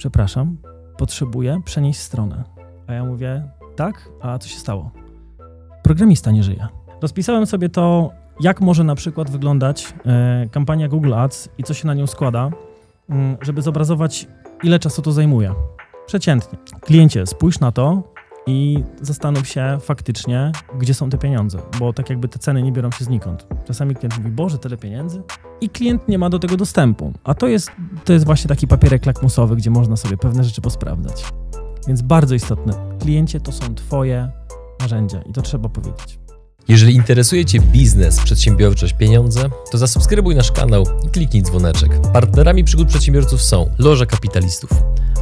przepraszam, potrzebuję przenieść stronę. A ja mówię, tak, a co się stało? Programista nie żyje. Rozpisałem sobie to, jak może na przykład wyglądać e, kampania Google Ads i co się na nią składa, mm, żeby zobrazować, ile czasu to zajmuje. Przeciętnie. Kliencie, spójrz na to, i zastanów się faktycznie, gdzie są te pieniądze, bo tak jakby te ceny nie biorą się znikąd. Czasami klient mówi, Boże, tyle pieniędzy? I klient nie ma do tego dostępu. A to jest, to jest właśnie taki papierek lakmusowy, gdzie można sobie pewne rzeczy posprawdzać. Więc bardzo istotne. Kliencie to są Twoje narzędzia i to trzeba powiedzieć. Jeżeli interesuje Cię biznes, przedsiębiorczość, pieniądze, to zasubskrybuj nasz kanał i kliknij dzwoneczek. Partnerami przygód przedsiębiorców są Loża Kapitalistów.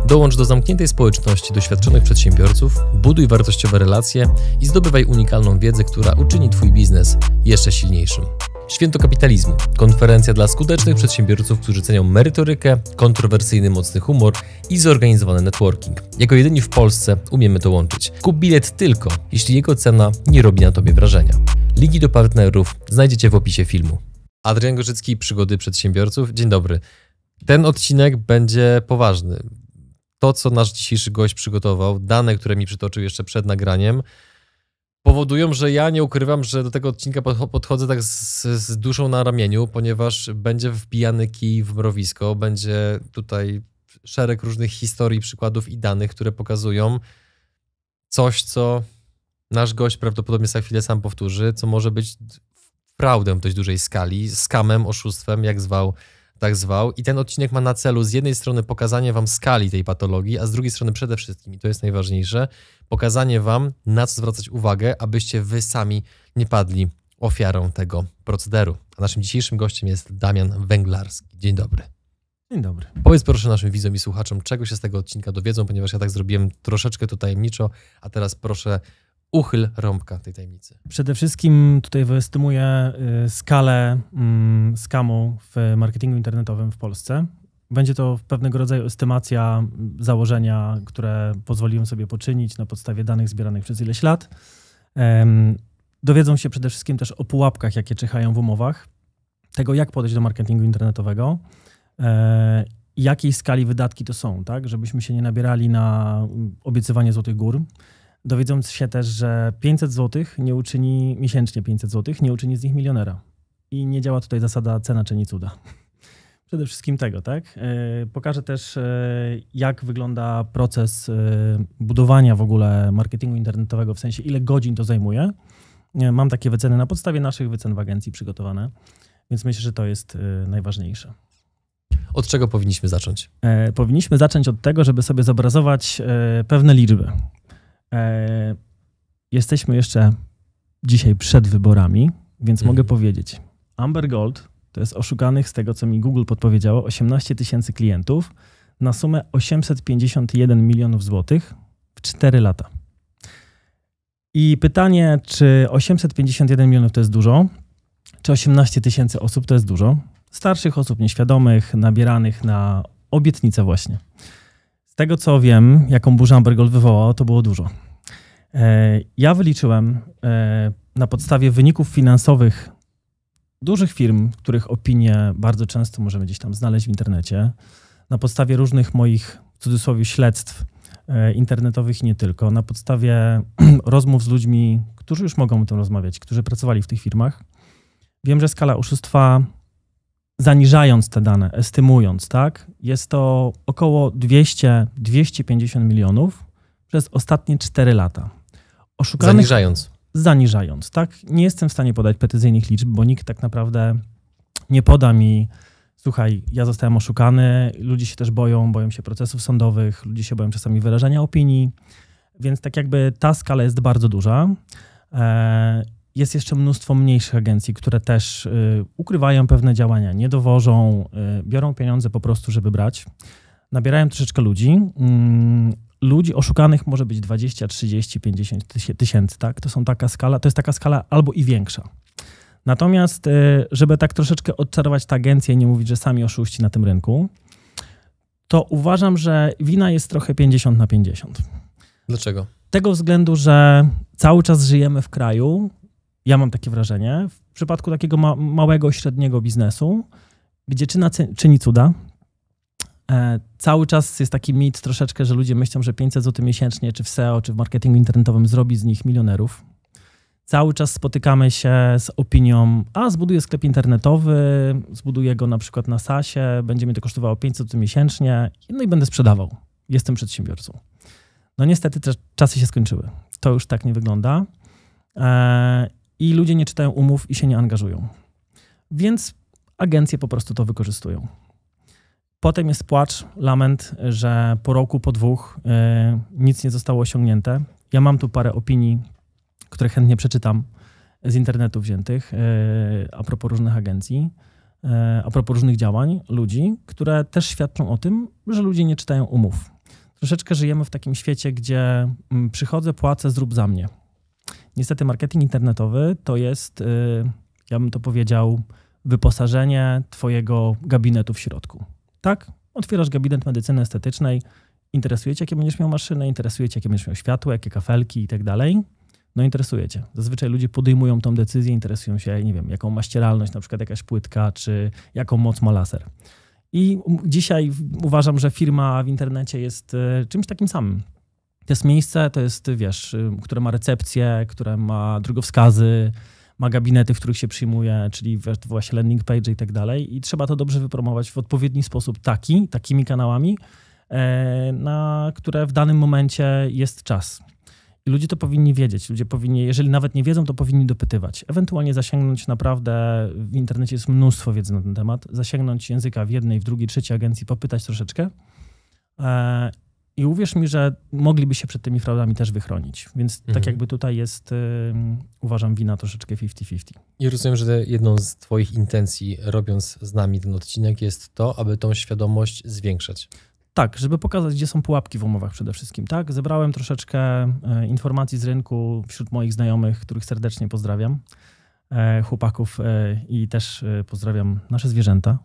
Dołącz do zamkniętej społeczności doświadczonych przedsiębiorców, buduj wartościowe relacje i zdobywaj unikalną wiedzę, która uczyni Twój biznes jeszcze silniejszym. Święto Kapitalizmu. Konferencja dla skutecznych przedsiębiorców, którzy cenią merytorykę, kontrowersyjny mocny humor i zorganizowany networking. Jako jedyni w Polsce umiemy to łączyć. Kup bilet tylko, jeśli jego cena nie robi na Tobie wrażenia. Linki do partnerów znajdziecie w opisie filmu. Adrian Gorzycki, Przygody Przedsiębiorców. Dzień dobry. Ten odcinek będzie poważny. To, co nasz dzisiejszy gość przygotował, dane, które mi przytoczył jeszcze przed nagraniem, powodują, że ja nie ukrywam, że do tego odcinka podchodzę tak z, z duszą na ramieniu, ponieważ będzie wbijany kij w mrowisko, będzie tutaj szereg różnych historii, przykładów i danych, które pokazują coś, co nasz gość prawdopodobnie za chwilę sam powtórzy, co może być prawdę w dość dużej skali, skamem, oszustwem, jak zwał tak zwał. I ten odcinek ma na celu z jednej strony pokazanie wam skali tej patologii, a z drugiej strony przede wszystkim, i to jest najważniejsze, pokazanie wam, na co zwracać uwagę, abyście wy sami nie padli ofiarą tego procederu. A naszym dzisiejszym gościem jest Damian Węglarski. Dzień dobry. Dzień dobry. Powiedz proszę naszym widzom i słuchaczom, czego się z tego odcinka dowiedzą, ponieważ ja tak zrobiłem troszeczkę to tajemniczo, a teraz proszę uchyl rąbka tej tajemnicy. Przede wszystkim tutaj wyestymuję y, skalę mm, skamu w marketingu internetowym w Polsce. Będzie to pewnego rodzaju estymacja założenia, które pozwoliłem sobie poczynić na podstawie danych zbieranych przez ileś lat. dowiedzą się przede wszystkim też o pułapkach, jakie czyhają w umowach, tego jak podejść do marketingu internetowego, e, jakiej skali wydatki to są, tak, żebyśmy się nie nabierali na mm, obiecywanie złotych gór dowiedząc się też, że 500 zł nie uczyni, miesięcznie 500 zł nie uczyni z nich milionera. I nie działa tutaj zasada cena czyni cuda. Przede wszystkim tego, tak? E, pokażę też, e, jak wygląda proces e, budowania w ogóle marketingu internetowego, w sensie ile godzin to zajmuje. Mam takie wyceny na podstawie naszych wycen w agencji przygotowane, więc myślę, że to jest najważniejsze. Od czego powinniśmy zacząć? Powinniśmy zacząć od tego, żeby sobie zobrazować pewne liczby. E, jesteśmy jeszcze dzisiaj przed wyborami, więc mogę mhm. powiedzieć: Amber Gold to jest oszukanych, z tego co mi Google podpowiedziało, 18 tysięcy klientów na sumę 851 milionów złotych w 4 lata. I pytanie, czy 851 milionów to jest dużo? Czy 18 tysięcy osób to jest dużo? Starszych osób, nieświadomych, nabieranych na obietnice właśnie tego co wiem, jaką burzę Ambergold wywołał, to było dużo. E, ja wyliczyłem e, na podstawie wyników finansowych dużych firm, których opinie bardzo często możemy gdzieś tam znaleźć w internecie, na podstawie różnych moich w cudzysłowie śledztw e, internetowych i nie tylko, na podstawie rozmów z ludźmi, którzy już mogą o tym rozmawiać, którzy pracowali w tych firmach, wiem, że skala oszustwa, zaniżając te dane, estymując, tak, jest to około 200-250 milionów przez ostatnie 4 lata. Oszukanych, zaniżając. Zaniżając, tak. Nie jestem w stanie podać precyzyjnych liczb, bo nikt tak naprawdę nie poda mi słuchaj, ja zostałem oszukany, ludzie się też boją, boją się procesów sądowych, ludzie się boją czasami wyrażania opinii, więc tak jakby ta skala jest bardzo duża. E, jest jeszcze mnóstwo mniejszych agencji, które też y, ukrywają pewne działania, nie dowożą, y, biorą pieniądze po prostu, żeby brać. Nabierają troszeczkę ludzi. Y, ludzi oszukanych może być 20, 30, 50 tysięcy, tak? To są taka skala, to jest taka skala albo i większa. Natomiast, y, żeby tak troszeczkę odczarować tę agencję i nie mówić, że sami oszuści na tym rynku, to uważam, że wina jest trochę 50 na 50. Dlaczego? Tego względu, że cały czas żyjemy w kraju, ja mam takie wrażenie, w przypadku takiego ma małego, średniego biznesu, gdzie czyna, czyni cuda, e, cały czas jest taki mit troszeczkę, że ludzie myślą, że 500 zł miesięcznie, czy w SEO, czy w marketingu internetowym zrobi z nich milionerów. Cały czas spotykamy się z opinią, a zbuduję sklep internetowy, zbuduję go na przykład na SASie, będzie mi to kosztowało 500 zł miesięcznie, no i będę sprzedawał. Jestem przedsiębiorcą. No niestety te czasy się skończyły. To już tak nie wygląda. E, i ludzie nie czytają umów i się nie angażują. Więc agencje po prostu to wykorzystują. Potem jest płacz, lament, że po roku, po dwóch yy, nic nie zostało osiągnięte. Ja mam tu parę opinii, które chętnie przeczytam z internetu wziętych yy, a propos różnych agencji, yy, a propos różnych działań ludzi, które też świadczą o tym, że ludzie nie czytają umów. Troszeczkę żyjemy w takim świecie, gdzie mm, przychodzę, płacę, zrób za mnie. Niestety marketing internetowy to jest, y, ja bym to powiedział, wyposażenie twojego gabinetu w środku. Tak? Otwierasz gabinet medycyny estetycznej, interesuje cię, jakie będziesz miał maszyny, interesuje cię, jakie będziesz miał światło, jakie kafelki i tak dalej. No interesuje cię. Zazwyczaj ludzie podejmują tą decyzję, interesują się, nie wiem, jaką ma ścieralność, na przykład jakaś płytka, czy jaką moc ma laser. I dzisiaj uważam, że firma w internecie jest y, czymś takim samym. To jest miejsce, to jest, wiesz, y, które ma recepcję, które ma drogowskazy, ma gabinety, w których się przyjmuje, czyli właśnie landing page i tak dalej. I trzeba to dobrze wypromować w odpowiedni sposób, taki, takimi kanałami, e, na które w danym momencie jest czas. I ludzie to powinni wiedzieć. Ludzie powinni, jeżeli nawet nie wiedzą, to powinni dopytywać. Ewentualnie zasięgnąć naprawdę, w internecie jest mnóstwo wiedzy na ten temat, zasięgnąć języka w jednej, w drugiej, trzeciej agencji, popytać troszeczkę e, i uwierz mi, że mogliby się przed tymi fraudami też wychronić. Więc tak mhm. tak jakby tutaj jest, y, uważam, wina troszeczkę 50-50. I rozumiem, że jedną z Twoich intencji, robiąc z nami ten odcinek, jest to, aby tą świadomość zwiększać. Tak, żeby pokazać, gdzie są pułapki w umowach przede wszystkim. Tak, zebrałem troszeczkę e, informacji z rynku wśród moich znajomych, których serdecznie pozdrawiam, e, chłopaków e, i też pozdrawiam nasze zwierzęta,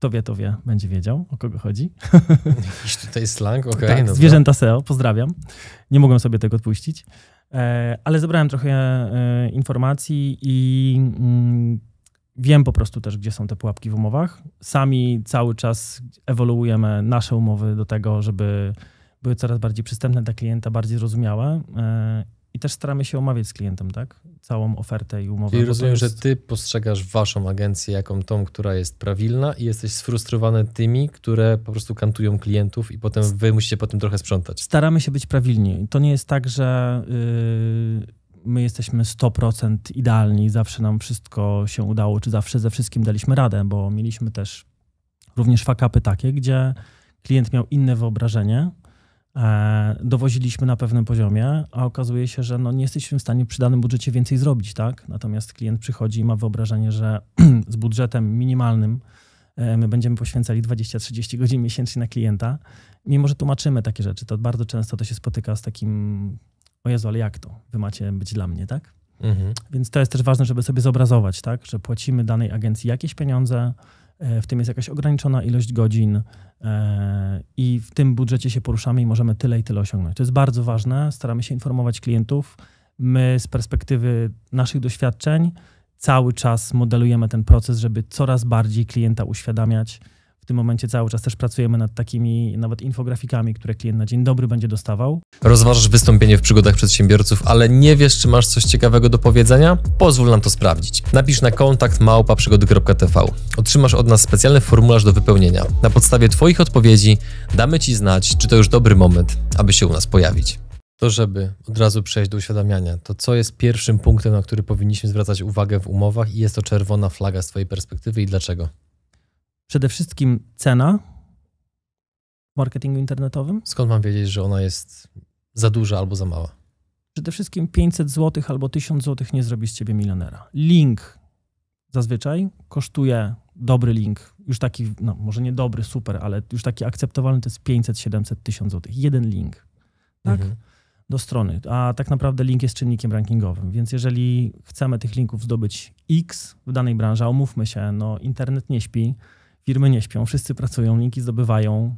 kto wie, to wie, będzie wiedział, o kogo chodzi. Jakiś tutaj slang, okej. Okay, tak, no zwierzęta SEO, pozdrawiam. Nie mogłem sobie tego odpuścić. E, ale zebrałem trochę e, informacji i mm, wiem po prostu też, gdzie są te pułapki w umowach. Sami cały czas ewoluujemy nasze umowy do tego, żeby były coraz bardziej przystępne dla klienta, bardziej zrozumiałe e, i też staramy się omawiać z klientem, tak? Całą ofertę i umowę. I rozumiem, jest... że ty postrzegasz waszą agencję jako tą, która jest prawilna i jesteś sfrustrowany tymi, które po prostu kantują klientów i potem wy musicie potem trochę sprzątać. Staramy się być prawilni. To nie jest tak, że yy, my jesteśmy 100% idealni, zawsze nam wszystko się udało, czy zawsze ze wszystkim daliśmy radę, bo mieliśmy też również fakapy takie, gdzie klient miał inne wyobrażenie E, dowoziliśmy na pewnym poziomie, a okazuje się, że no nie jesteśmy w stanie przy danym budżecie więcej zrobić, tak? Natomiast klient przychodzi i ma wyobrażenie, że z budżetem minimalnym e, my będziemy poświęcali 20-30 godzin miesięcznie na klienta, mimo że tłumaczymy takie rzeczy, to bardzo często to się spotyka z takim o Jezu, ale jak to? Wy macie być dla mnie, tak? Mhm. Więc to jest też ważne, żeby sobie zobrazować, tak? Że płacimy danej agencji jakieś pieniądze, E, w tym jest jakaś ograniczona ilość godzin e, i w tym budżecie się poruszamy i możemy tyle i tyle osiągnąć. To jest bardzo ważne, staramy się informować klientów. My z perspektywy naszych doświadczeń cały czas modelujemy ten proces, żeby coraz bardziej klienta uświadamiać, tym momencie cały czas też pracujemy nad takimi nawet infografikami, które klient na dzień dobry będzie dostawał. Rozważasz wystąpienie w przygodach przedsiębiorców, ale nie wiesz, czy masz coś ciekawego do powiedzenia? Pozwól nam to sprawdzić. Napisz na kontakt małpaprzygody.tv. Otrzymasz od nas specjalny formularz do wypełnienia. Na podstawie Twoich odpowiedzi damy Ci znać, czy to już dobry moment, aby się u nas pojawić. To żeby od razu przejść do uświadamiania, to co jest pierwszym punktem, na który powinniśmy zwracać uwagę w umowach i jest to czerwona flaga z Twojej perspektywy i dlaczego? Przede wszystkim cena w marketingu internetowym. Skąd mam wiedzieć, że ona jest za duża albo za mała? Przede wszystkim 500 zł albo 1000 zł nie zrobi z ciebie milionera. Link zazwyczaj kosztuje dobry link, już taki, no może nie dobry, super, ale już taki akceptowalny to jest 500, 700, 1000 zł. Jeden link, tak? Mhm. Do strony. A tak naprawdę link jest czynnikiem rankingowym, więc jeżeli chcemy tych linków zdobyć X w danej branży, omówmy się, no internet nie śpi, Firmy nie śpią, wszyscy pracują, linki zdobywają,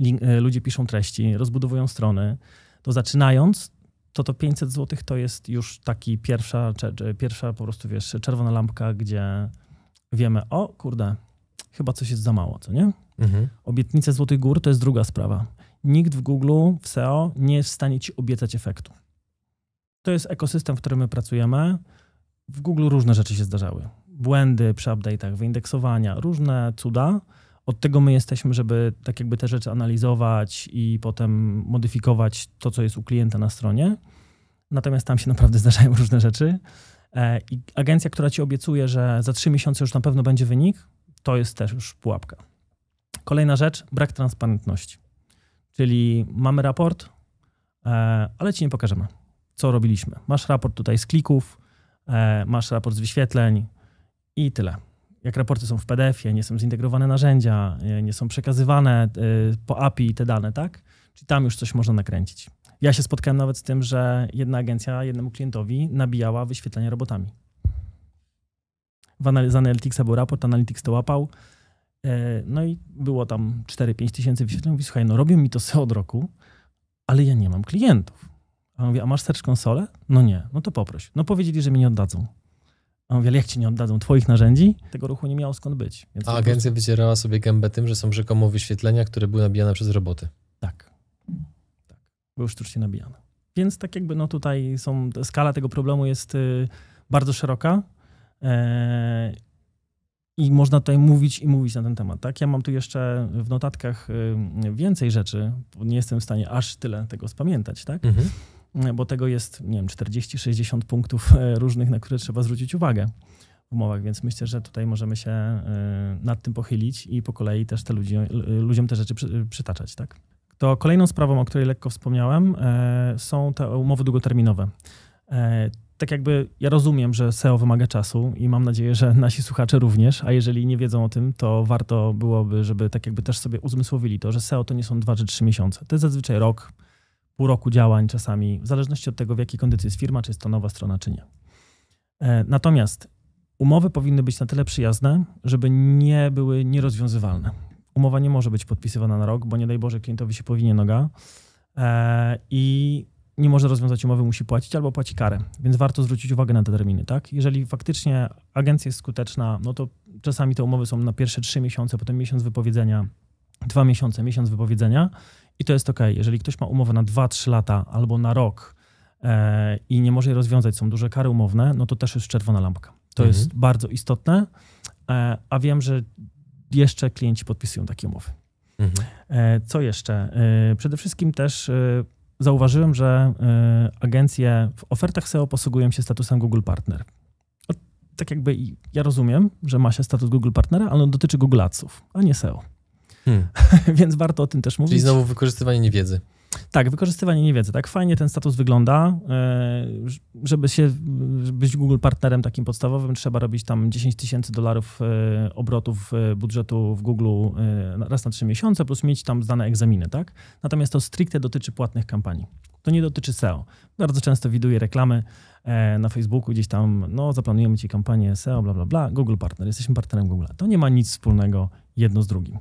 link, e, ludzie piszą treści, rozbudowują strony. To zaczynając, to to 500 zł to jest już taki pierwsza, e, pierwsza po prostu, wiesz, czerwona lampka, gdzie wiemy, o kurde, chyba coś jest za mało, co nie? Mhm. Obietnice Złotych Gór to jest druga sprawa. Nikt w Google, w SEO nie jest w stanie ci obiecać efektu. To jest ekosystem, w którym my pracujemy. W Google różne rzeczy się zdarzały błędy przy update'ach, wyindeksowania, różne cuda. Od tego my jesteśmy, żeby tak jakby te rzeczy analizować i potem modyfikować to, co jest u klienta na stronie. Natomiast tam się naprawdę zdarzają różne rzeczy. E, I agencja, która ci obiecuje, że za trzy miesiące już na pewno będzie wynik, to jest też już pułapka. Kolejna rzecz, brak transparentności. Czyli mamy raport, e, ale ci nie pokażemy, co robiliśmy. Masz raport tutaj z klików, e, masz raport z wyświetleń, i tyle. Jak raporty są w PDF-ie, nie są zintegrowane narzędzia, nie są przekazywane y, po API te dane, tak? Czyli tam już coś można nakręcić. Ja się spotkałem nawet z tym, że jedna agencja jednemu klientowi nabijała wyświetlenie robotami. W anal- z Analyticsa był raport, Analytics to łapał. Y, no i było tam 4-5 tysięcy wyświetleń. Mówi, słuchaj, no robią mi to SEO od roku, ale ja nie mam klientów. A on mówi, a masz Search konsolę? No nie, no to poproś. No powiedzieli, że mi nie oddadzą. A mówię, ale jak ci nie oddadzą twoich narzędzi? Tego ruchu nie miało skąd być. Więc A agencja prostu... wycierała sobie gębę tym, że są rzekomo wyświetlenia, które były nabijane przez roboty. Tak. tak. Były sztucznie nabijane. Więc tak jakby no tutaj są, skala tego problemu jest y, bardzo szeroka. E, i można tutaj mówić i mówić na ten temat. Tak? Ja mam tu jeszcze w notatkach y, więcej rzeczy, nie jestem w stanie aż tyle tego spamiętać. Tak? Mhm bo tego jest, nie wiem, 40-60 punktów e, różnych, na które trzeba zwrócić uwagę w umowach, więc myślę, że tutaj możemy się e, nad tym pochylić i po kolei też te ludzi, ludziom te rzeczy przytaczać, tak? To kolejną sprawą, o której lekko wspomniałem, e, są te umowy długoterminowe tak jakby ja rozumiem, że SEO wymaga czasu i mam nadzieję, że nasi słuchacze również, a jeżeli nie wiedzą o tym, to warto byłoby, żeby tak jakby też sobie uzmysłowili to, że SEO to nie są dwa czy trzy miesiące. To jest zazwyczaj rok, pół roku działań czasami, w zależności od tego, w jakiej kondycji jest firma, czy jest to nowa strona, czy nie. E, natomiast umowy powinny być na tyle przyjazne, żeby nie były nierozwiązywalne. Umowa nie może być podpisywana na rok, bo nie daj Boże, klientowi się powinie noga e, i nie może rozwiązać umowy, musi płacić albo płaci karę. Więc warto zwrócić uwagę na te terminy, tak? Jeżeli faktycznie agencja jest skuteczna, no to czasami te umowy są na pierwsze trzy miesiące, potem miesiąc wypowiedzenia, dwa miesiące, miesiąc wypowiedzenia i to jest ok. Jeżeli ktoś ma umowę na 2-3 lata albo na rok e, i nie może jej rozwiązać, są duże kary umowne, no to też jest czerwona lampka. To mhm. jest bardzo istotne, e, a wiem, że jeszcze klienci podpisują takie umowy. Mhm. E, co jeszcze? E, przede wszystkim też e, zauważyłem, że e, agencje w ofertach SEO posługują się statusem Google Partner. No, tak jakby ja rozumiem, że ma się status Google Partnera, ale on dotyczy Google Adsów, a nie SEO. Hmm. Więc warto o tym też mówić. Czyli znowu wykorzystywanie niewiedzy. Tak, wykorzystywanie niewiedzy. Tak fajnie ten status wygląda. E, żeby się być Google partnerem takim podstawowym, trzeba robić tam 10 tysięcy dolarów e, obrotów e, budżetu w Google raz na 3 miesiące, plus mieć tam zdane egzaminy, tak? Natomiast to stricte dotyczy płatnych kampanii. To nie dotyczy SEO. Bardzo często widuję reklamy na Facebooku gdzieś tam, no zaplanujemy ci kampanię SEO, bla, bla, bla, Google Partner, jesteśmy partnerem Google. To nie ma nic wspólnego jedno z drugim.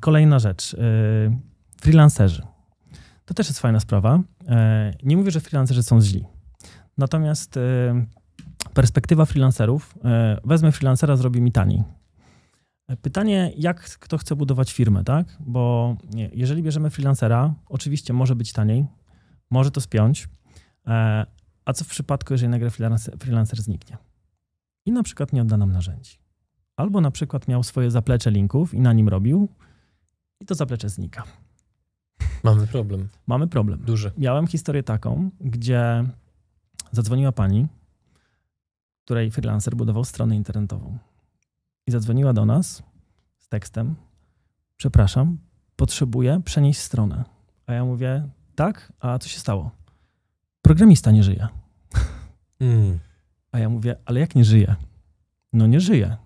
Kolejna rzecz. Freelancerzy. To też jest fajna sprawa. E, nie mówię, że freelancerzy są źli. Natomiast e, perspektywa freelancerów, e, wezmę freelancera, zrobi mi taniej. Pytanie, jak kto chce budować firmę, tak? Bo jeżeli bierzemy freelancera, oczywiście może być taniej, może to spiąć, a co w przypadku, jeżeli nagle freelancer zniknie i na przykład nie odda nam narzędzi? Albo na przykład miał swoje zaplecze linków i na nim robił i to zaplecze znika. Mamy problem. Mamy problem. Duży. Miałem historię taką, gdzie zadzwoniła pani, której freelancer budował stronę internetową. I zadzwoniła do nas z tekstem: Przepraszam, potrzebuję przenieść stronę. A ja mówię: Tak, a co się stało? Programista nie żyje. Mm. A ja mówię: Ale jak nie żyje? No nie żyje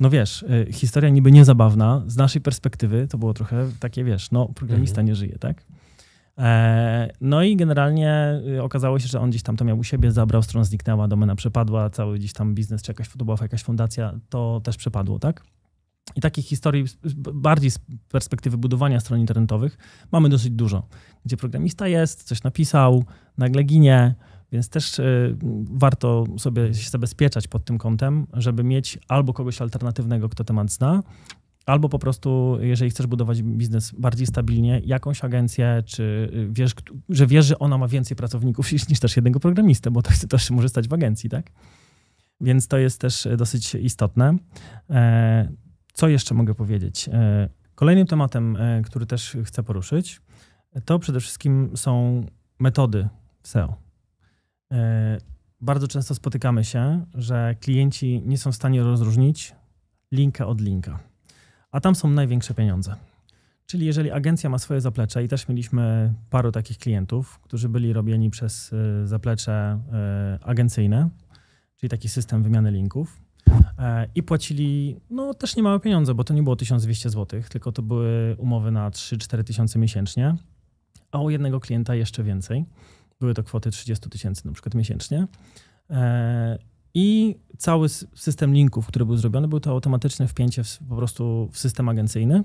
no wiesz, y, historia niby niezabawna, z naszej perspektywy to było trochę takie, wiesz, no programista mhm. nie żyje, tak? E, no i generalnie y, okazało się, że on gdzieś tam to miał u siebie, zabrał, stronę zniknęła, domena przepadła, cały gdzieś tam biznes czy jakaś, to była jakaś fundacja, to też przepadło, tak? I takich historii bardziej z perspektywy budowania stron internetowych mamy dosyć dużo, gdzie programista jest, coś napisał, nagle ginie, więc też y, warto sobie się zabezpieczać pod tym kątem, żeby mieć albo kogoś alternatywnego, kto temat zna, albo po prostu, jeżeli chcesz budować biznes bardziej stabilnie, jakąś agencję, czy y, wiesz, że wiesz, że ona ma więcej pracowników niż, też jednego programistę, bo to też może stać w agencji, tak? Więc to jest też e, dosyć istotne. E, co jeszcze mogę powiedzieć? Kolejnym tematem, który też chcę poruszyć, to przede wszystkim są metody SEO. E, bardzo często spotykamy się, że klienci nie są w stanie rozróżnić linka od linka, a tam są największe pieniądze. Czyli jeżeli agencja ma swoje zaplecze i też mieliśmy paru takich klientów, którzy byli robieni przez e, zaplecze e, agencyjne, czyli taki system wymiany linków i płacili no też niemałe pieniądze, bo to nie było 1200 zł, tylko to były umowy na 3-4 tysiące miesięcznie, a u jednego klienta jeszcze więcej. Były to kwoty 30 tysięcy na przykład miesięcznie. E, I cały system linków, który był zrobiony, był to automatyczne wpięcie w, po prostu w system agencyjny,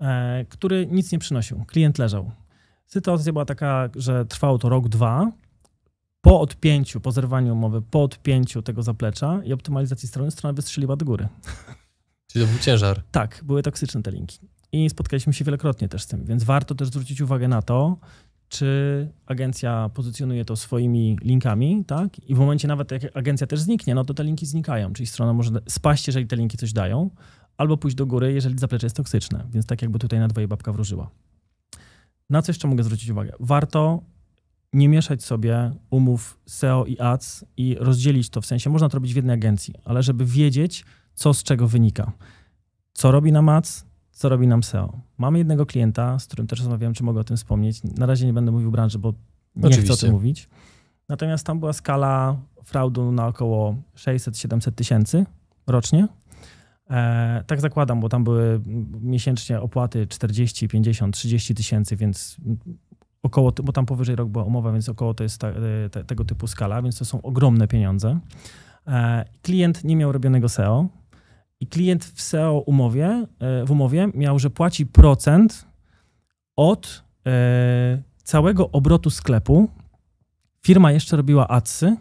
e, który nic nie przynosił. Klient leżał. Sytuacja była taka, że trwało to rok, dwa. Po odpięciu, po zerwaniu umowy, po odpięciu tego zaplecza i optymalizacji strony, strona wystrzeliła do góry. Czyli to był ciężar. Tak, były toksyczne te linki. I spotkaliśmy się wielokrotnie też z tym, więc warto też zwrócić uwagę na to, czy agencja pozycjonuje to swoimi linkami, tak? I w momencie nawet jak agencja też zniknie, no to te linki znikają, czyli strona może spaść, jeżeli te linki coś dają, albo pójść do góry, jeżeli zaplecze jest toksyczne. Więc tak jakby tutaj na dwoje babka wróżyła. Na co jeszcze mogę zwrócić uwagę? Warto nie mieszać sobie umów SEO i ads i rozdzielić to w sensie, można to robić w jednej agencji, ale żeby wiedzieć, co z czego wynika. Co robi na ads, co robi nam SEO. Mamy jednego klienta, z którym też rozmawiałem, czy mogę o tym wspomnieć. Na razie nie będę mówił branży, bo nie Oczywiście. chcę o tym mówić. Natomiast tam była skala fraudu na około 600-700 tysięcy rocznie. E, tak zakładam, bo tam były miesięcznie opłaty 40, 50, 30 tysięcy, więc około, bo tam powyżej rok była umowa, więc około to jest ta, e, te, tego typu skala, więc to są ogromne pieniądze. E, klient nie miał robionego SEO, i klient w SEO umowie, e, w umowie miał, że płaci procent od e, całego obrotu sklepu. Firma jeszcze robiła adsy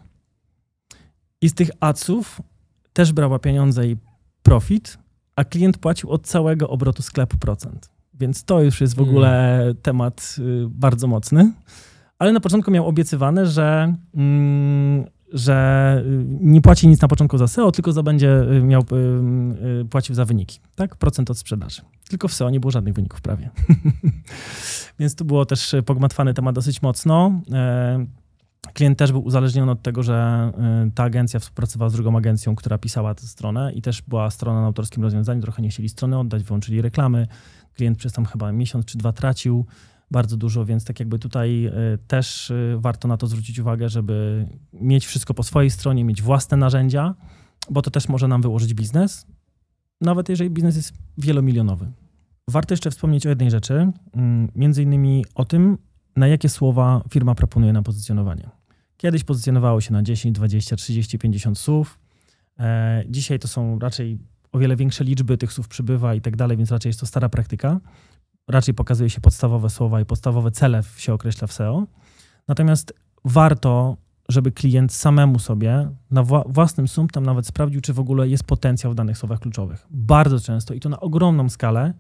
i z tych adsów też brała pieniądze i profit, a klient płacił od całego obrotu sklepu procent. Więc to już jest w hmm. ogóle mm. temat y, bardzo mocny. Ale na początku miał obiecywane, że mm, że y, nie płaci nic na początku za SEO, tylko za będzie y, miał, y, płacił za wyniki, tak? Procent od sprzedaży. Tylko w SEO nie było żadnych wyników prawie. Więc tu było też pogmatwany temat dosyć mocno. E, klient też był uzależniony od tego, że ta agencja współpracowała z drugą agencją, która pisała tę stronę i też była strona na autorskim rozwiązaniu. Trochę nie chcieli strony oddać, wyłączyli reklamy. Klient przez tam chyba miesiąc czy dwa tracił bardzo dużo, więc tak jakby tutaj e, też e, warto na to zwrócić uwagę, żeby mieć wszystko po swojej stronie, mieć własne narzędzia, bo to też może nam wyłożyć biznes, nawet jeżeli biznes jest wielomilionowy. Warto jeszcze wspomnieć o jednej rzeczy, mm, między innymi o tym, na jakie słowa firma proponuje nam pozycjonowanie. Kiedyś pozycjonowało się na 10, 20, 30, 50 słów. E, dzisiaj to są raczej o wiele większe liczby tych słów przybywa i tak dalej, więc raczej jest to stara praktyka raczej pokazuje się podstawowe słowa i podstawowe cele się określa w SEO. Natomiast warto, żeby klient samemu sobie na własnym sumptem nawet sprawdził, czy w ogóle jest potencjał w danych słowach kluczowych. Bardzo często i to na ogromną skalę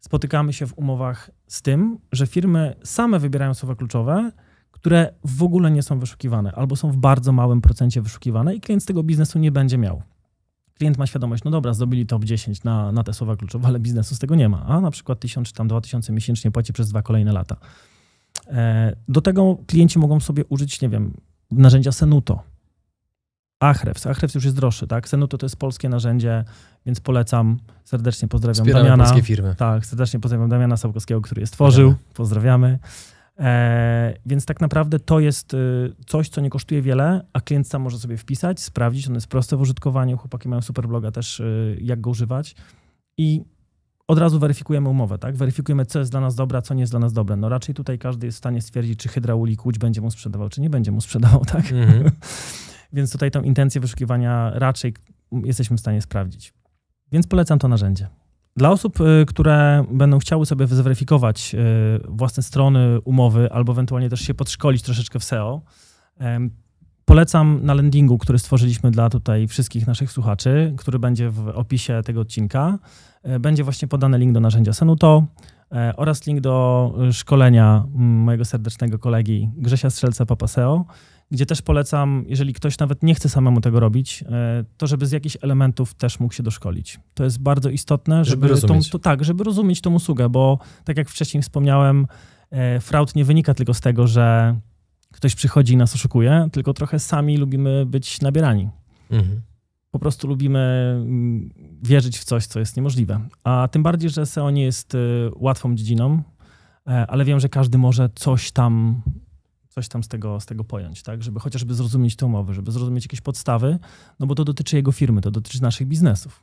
spotykamy się w umowach z tym, że firmy same wybierają słowa kluczowe, które w ogóle nie są wyszukiwane albo są w bardzo małym procencie wyszukiwane i klient z tego biznesu nie będzie miał klient ma świadomość, no dobra, zdobili top 10 na, na te słowa kluczowe, ale biznesu z tego nie ma, a na przykład 1000 czy tam 2000 miesięcznie płaci przez dwa kolejne lata. E, do tego klienci mogą sobie użyć, nie wiem, narzędzia Senuto, Ahrefs. Ahrefs już jest droższy, tak? Senuto to jest polskie narzędzie, więc polecam. Serdecznie pozdrawiam Wspieramy Damiana. polskie firmy. Tak, serdecznie pozdrawiam Damiana Sałkowskiego, który je stworzył. Pozdrawiamy. E, więc tak naprawdę to jest e, coś, co nie kosztuje wiele, a klient sam może sobie wpisać, sprawdzić. On jest proste w użytkowaniu. Chłopaki mają super bloga też, e, jak go używać. I od razu weryfikujemy umowę, tak? Weryfikujemy, co jest dla nas dobre, a co nie jest dla nas dobre. No raczej tutaj każdy jest w stanie stwierdzić, czy hydraulik Łódź będzie mu sprzedawał, czy nie będzie mu sprzedawał, tak? Mm -hmm. Więc tutaj tą intencję wyszukiwania raczej jesteśmy w stanie sprawdzić. Więc polecam to narzędzie. Dla osób, y, które będą chciały sobie zweryfikować y, własne strony umowy albo ewentualnie też się podszkolić troszeczkę w SEO, polecam na landingu, który stworzyliśmy dla tutaj wszystkich naszych słuchaczy, który będzie w opisie tego odcinka. E, będzie właśnie podany link do narzędzia Senuto. E, oraz link do e, szkolenia mojego serdecznego kolegi Grzesia Strzelca Papaseo, gdzie też polecam, jeżeli ktoś nawet nie chce samemu tego robić, e, to żeby z jakichś elementów też mógł się doszkolić. To jest bardzo istotne, żeby, żeby tą, to, tak, żeby rozumieć tą usługę, bo tak jak wcześniej wspomniałem, fraud nie wynika tylko z tego, że ktoś przychodzi i nas oszukuje, tylko trochę sami lubimy być nabierani. Mhm po prostu lubimy mm, wierzyć w coś, co jest niemożliwe. A tym bardziej, że SEO nie jest y, łatwą dziedziną, e, ale wiem, że każdy może coś tam, coś tam z tego, z tego pojąć, tak? Żeby chociażby zrozumieć te umowy, żeby zrozumieć jakieś podstawy, no bo to dotyczy jego firmy, to dotyczy naszych biznesów.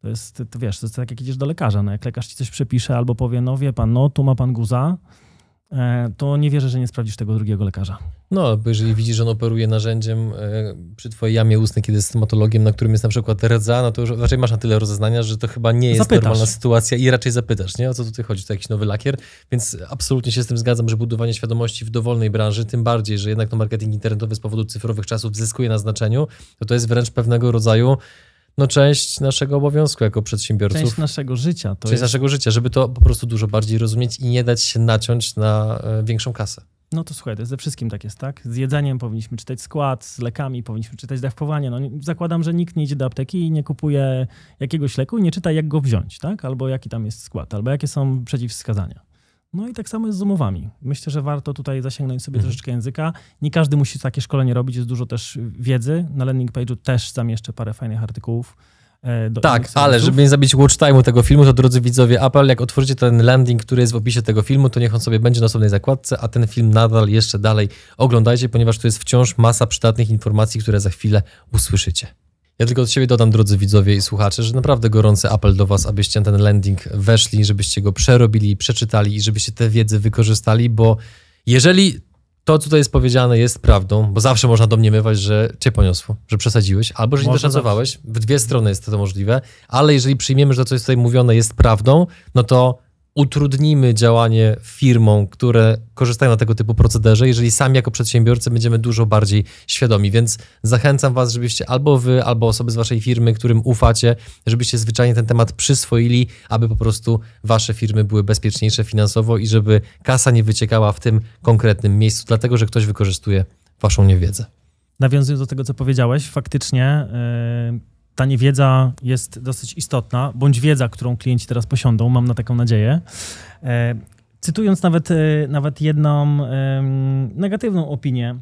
To jest, to wiesz, to jest tak jak idziesz do lekarza, no jak lekarz ci coś przepisze albo powie, no wie pan, no tu ma pan guza, E, to nie wierzę, że nie sprawdzisz tego drugiego lekarza. No, bo jeżeli widzisz, że on operuje narzędziem e, przy twojej jamie ustnej, kiedy jest stomatologiem, na którym jest na przykład rdza, no to już raczej masz na tyle rozeznania, że to chyba nie jest zapytasz. normalna sytuacja i raczej zapytasz, nie? O co tutaj chodzi? To jakiś nowy lakier? Więc absolutnie się z tym zgadzam, że budowanie świadomości w dowolnej branży, tym bardziej, że jednak to marketing internetowy z powodu cyfrowych czasów zyskuje na znaczeniu, to to jest wręcz pewnego rodzaju no, część naszego obowiązku jako przedsiębiorców. Część naszego życia. część jest... naszego życia, żeby to po prostu dużo bardziej rozumieć i nie dać się naciąć na e, większą kasę. No to słuchaj, to ze wszystkim tak jest, tak? Z jedzeniem powinniśmy czytać skład, z lekami powinniśmy czytać dawkowanie. No, zakładam, że nikt nie idzie do apteki i nie kupuje jakiegoś leku i nie czyta, jak go wziąć, tak? Albo jaki tam jest skład, albo jakie są przeciwwskazania. No i tak samo jest z umowami. Myślę, że warto tutaj zasięgnąć sobie mhm. troszeczkę języka. Nie każdy musi takie szkolenie robić, jest dużo też wiedzy. Na landing page'u też zamieszczę parę fajnych artykułów. E, tak, ale żeby nie zabić watch time'u tego filmu, to drodzy widzowie, apel, jak otworzycie ten landing, który jest w opisie tego filmu, to niech on sobie będzie na osobnej zakładce, a ten film nadal jeszcze dalej oglądajcie, ponieważ tu jest wciąż masa przydatnych informacji, które za chwilę usłyszycie. Ja tylko od siebie dodam, drodzy widzowie i słuchacze, że naprawdę gorący apel do Was, abyście na ten landing weszli, żebyście go przerobili, przeczytali i żebyście tę wiedzę wykorzystali, bo jeżeli to, co tutaj jest powiedziane, jest prawdą, bo zawsze można domniemywać, że cię poniosło, że przesadziłeś, albo że nie doszacowałeś. W dwie strony jest to możliwe, ale jeżeli przyjmiemy, że to, co jest tutaj mówione, jest prawdą, no to utrudnimy działanie firmom, które korzystają na tego typu procederze, jeżeli sami jako przedsiębiorcy będziemy dużo bardziej świadomi. Więc zachęcam Was, żebyście albo Wy, albo osoby z Waszej firmy, którym ufacie, żebyście zwyczajnie ten temat przyswoili, aby po prostu Wasze firmy były bezpieczniejsze finansowo i żeby kasa nie wyciekała w tym konkretnym miejscu, dlatego że ktoś wykorzystuje Waszą niewiedzę. Nawiązując do tego, co powiedziałeś, faktycznie. Yy ta niewiedza jest dosyć istotna, bądź wiedza, którą klienci teraz posiądą, mam na taką nadzieję. E, cytując nawet, e, nawet jedną negatywną opinię,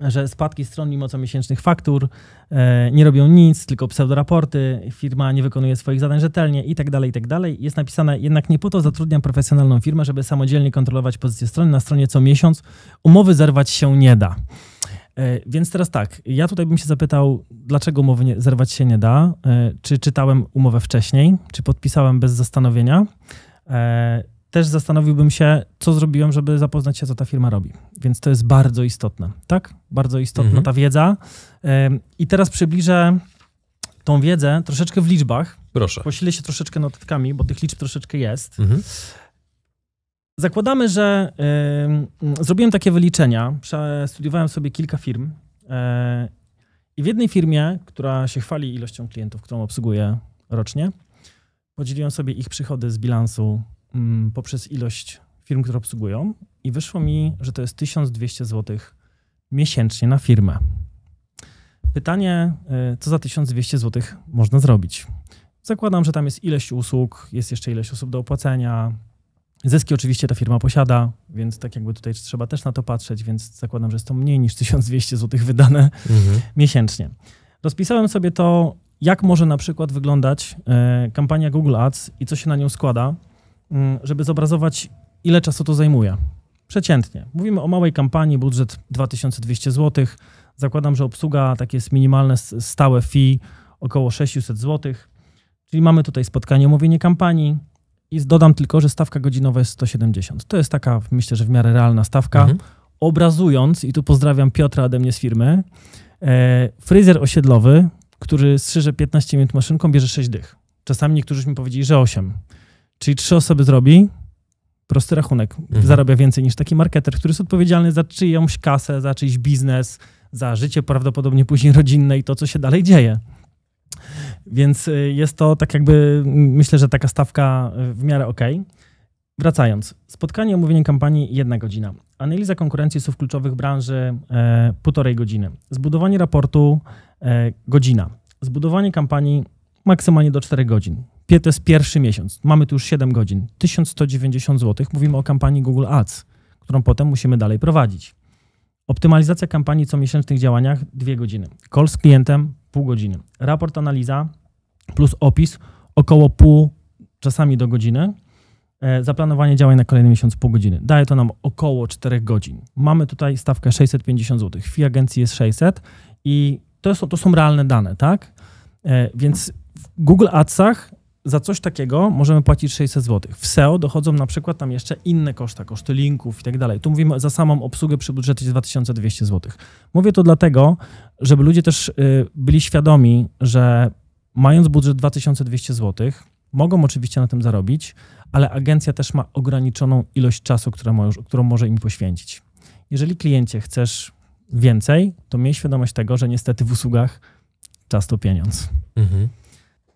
że spadki stron mimo co miesięcznych faktur e, nie robią nic, tylko pseudoraporty, firma nie wykonuje swoich zadań rzetelnie itd., tak tak dalej. Jest napisane, jednak nie po to zatrudniam profesjonalną firmę, żeby samodzielnie kontrolować pozycję strony. Na stronie co miesiąc umowy zerwać się nie da. E, więc teraz tak, ja tutaj bym się zapytał, dlaczego umowy nie, zerwać się nie da? E, czy czytałem umowę wcześniej? Czy podpisałem bez zastanowienia? E, też zastanowiłbym się, co zrobiłem, żeby zapoznać się, co ta firma robi. Więc to jest bardzo istotne, tak? Bardzo istotna mhm. ta wiedza. I teraz przybliżę tą wiedzę troszeczkę w liczbach. Proszę. Posilę się troszeczkę notatkami, bo tych liczb troszeczkę jest. Mhm. Zakładamy, że y, zrobiłem takie wyliczenia, przestudiowałem sobie kilka firm y, i w jednej firmie, która się chwali ilością klientów, którą obsługuje rocznie, podzieliłem sobie ich przychody z bilansu y, poprzez ilość firm, które obsługują i wyszło mi, że to jest 1200 zł miesięcznie na firmę. Pytanie, e, co za 1200 zł można zrobić? Zakładam, że tam jest ileś usług, jest jeszcze ileś osób do opłacenia, Zyski oczywiście ta firma posiada, więc tak jakby tutaj trzeba też na to patrzeć, więc zakładam, że jest to mniej niż 1200 zł wydane mhm. miesięcznie. Rozpisałem sobie to, jak może na przykład wyglądać e, kampania Google Ads i co się na nią składa, mm, żeby zobrazować, ile czasu to zajmuje. Przeciętnie. Mówimy o małej kampanii, budżet 2200 zł. Zakładam, że obsługa takie jest minimalne stałe fee około 600 zł. Czyli mamy tutaj spotkanie, omówienie kampanii, i dodam tylko, że stawka godzinowa jest 170. To jest taka, myślę, że w miarę realna stawka. Mhm. Obrazując, i tu pozdrawiam Piotra ode mnie z firmy, e, fryzjer osiedlowy, który strzyże 15 minut maszynką, bierze 6 dych. Czasami niektórzy mi powiedzieli, że 8. Czyli 3 osoby zrobi, prosty rachunek, mhm. zarabia więcej niż taki marketer, który jest odpowiedzialny za czyjąś kasę, za czyjś biznes, za życie prawdopodobnie później rodzinne i to, co się dalej dzieje. Więc y, jest to tak jakby, myślę, że taka stawka y, w miarę ok. Wracając, spotkanie omówienie kampanii jedna godzina, analiza konkurencji słów kluczowych branży e, półtorej godziny, zbudowanie raportu e, godzina, zbudowanie kampanii maksymalnie do 4 godzin. To jest pierwszy miesiąc, mamy tu już 7 godzin, 1190 zł, mówimy o kampanii Google Ads, którą potem musimy dalej prowadzić. Optymalizacja kampanii co miesięcznych działaniach 2 godziny, call z klientem pół godziny, raport analiza plus opis około pół, czasami do godziny. E, zaplanowanie działań na kolejny miesiąc pół godziny. Daje to nam około 4 godzin. Mamy tutaj stawkę 650 zł. Fee agencji jest 600 i to są, to są realne dane, tak? E, więc w Google Adsach za coś takiego możemy płacić 600 zł. W SEO dochodzą na przykład tam jeszcze inne koszta, koszty linków i tak dalej. Tu mówimy za samą obsługę przy budżecie 2200 zł. Mówię to dlatego, żeby ludzie też y, byli świadomi, że mając budżet 2200 zł, mogą oczywiście na tym zarobić, ale agencja też ma ograniczoną ilość czasu, może, którą może im poświęcić. Jeżeli kliencie chcesz więcej, to miej świadomość tego, że niestety w usługach czas to pieniądz. Mhm.